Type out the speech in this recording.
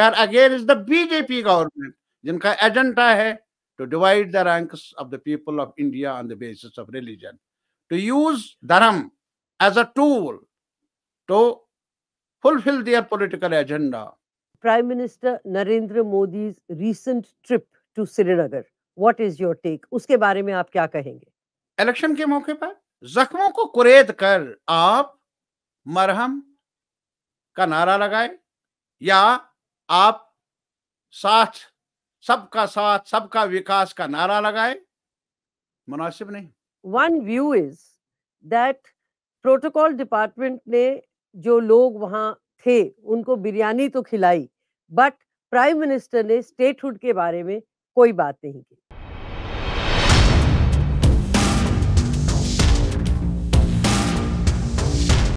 are against the BJP government जिनका agenda है to divide the ranks of the people of India on the basis of religion to use dharma as a tool to fulfil their political agenda prime minister Narendra Modi recent trip to Srinagar what is your take उसके बारे में आप क्या कहेंगे election के मौके पर जख्मों को कुरेद कर आप मरहम का नारा लगाए या आप साथ सबका साथ सबका विकास का नारा लगाए मुनासिब नहीं one view is that protocol department ने जो लोग वहां थे उनको बिरयानी तो खिलाई बट प्राइम मिनिस्टर ने स्टेटहुड के बारे में कोई बात नहीं की